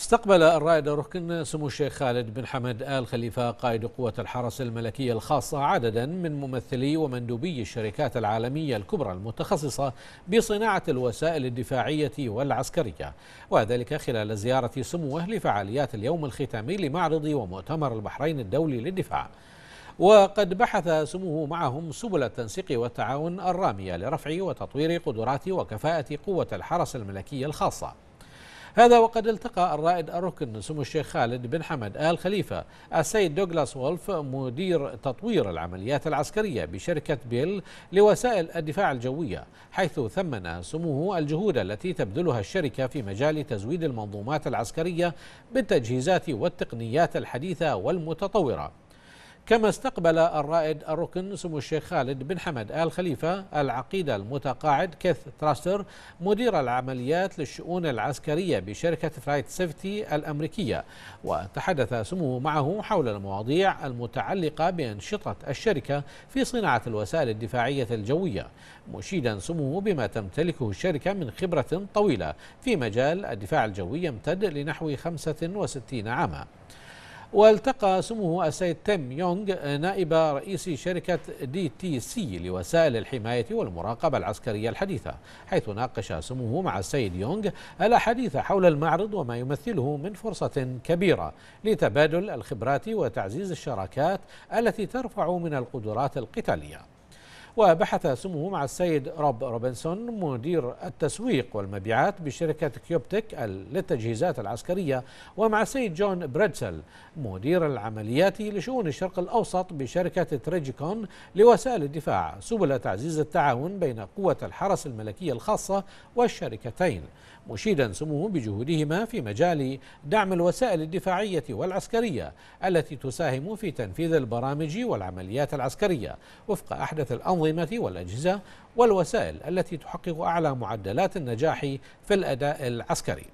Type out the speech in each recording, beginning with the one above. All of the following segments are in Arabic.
استقبل الرائد الركن سمو الشيخ خالد بن حمد آل خليفة قائد قوة الحرس الملكية الخاصة عددا من ممثلي ومندوبي الشركات العالمية الكبرى المتخصصة بصناعة الوسائل الدفاعية والعسكرية وذلك خلال زيارة سموه لفعاليات اليوم الختامي لمعرض ومؤتمر البحرين الدولي للدفاع وقد بحث سموه معهم سبل التنسيق والتعاون الرامية لرفع وتطوير قدرات وكفاءة قوة الحرس الملكية الخاصة هذا وقد التقى الرائد الركن سمو الشيخ خالد بن حمد آل خليفة السيد دوغلاس وولف مدير تطوير العمليات العسكرية بشركة بيل لوسائل الدفاع الجوية حيث ثمن سموه الجهود التي تبذلها الشركة في مجال تزويد المنظومات العسكرية بالتجهيزات والتقنيات الحديثة والمتطورة كما استقبل الرائد الركن سمو الشيخ خالد بن حمد آل خليفة العقيدة المتقاعد كيث تراستر مدير العمليات للشؤون العسكرية بشركة فلايت سيفتي الأمريكية وتحدث سمو معه حول المواضيع المتعلقة بأنشطة الشركة في صناعة الوسائل الدفاعية الجوية مشيدا سموه بما تمتلكه الشركة من خبرة طويلة في مجال الدفاع الجوي يمتد لنحو 65 عاما والتقى سموه السيد تيم يونغ نائب رئيس شركة دي تي سي لوسائل الحماية والمراقبة العسكرية الحديثة حيث ناقش سموه مع السيد يونغ الأحاديث حول المعرض وما يمثله من فرصة كبيرة لتبادل الخبرات وتعزيز الشراكات التي ترفع من القدرات القتالية وبحث سموه مع السيد روب روبنسون مدير التسويق والمبيعات بشركة كيوبتك للتجهيزات العسكرية ومع السيد جون بريدسل مدير العمليات لشؤون الشرق الأوسط بشركة تريجيكون لوسائل الدفاع سبل تعزيز التعاون بين قوة الحرس الملكية الخاصة والشركتين مشيدا سموه بجهودهما في مجال دعم الوسائل الدفاعية والعسكرية التي تساهم في تنفيذ البرامج والعمليات العسكرية وفق أحدث الأنظمة الأنظمة والأجهزة والوسائل التي تحقق أعلى معدلات النجاح في الأداء العسكري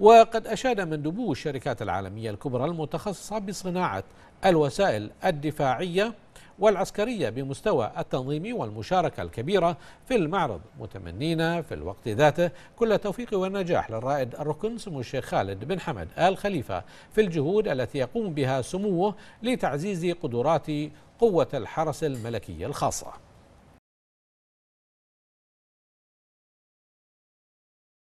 وقد أشاد مندوبو الشركات العالمية الكبرى المتخصصة بصناعة الوسائل الدفاعية والعسكرية بمستوى التنظيم والمشاركة الكبيرة في المعرض متمنين في الوقت ذاته كل التوفيق والنجاح للرائد الركن سمو الشيخ خالد بن حمد آل خليفة في الجهود التي يقوم بها سموه لتعزيز قدرات قوة الحرس الملكي الخاصة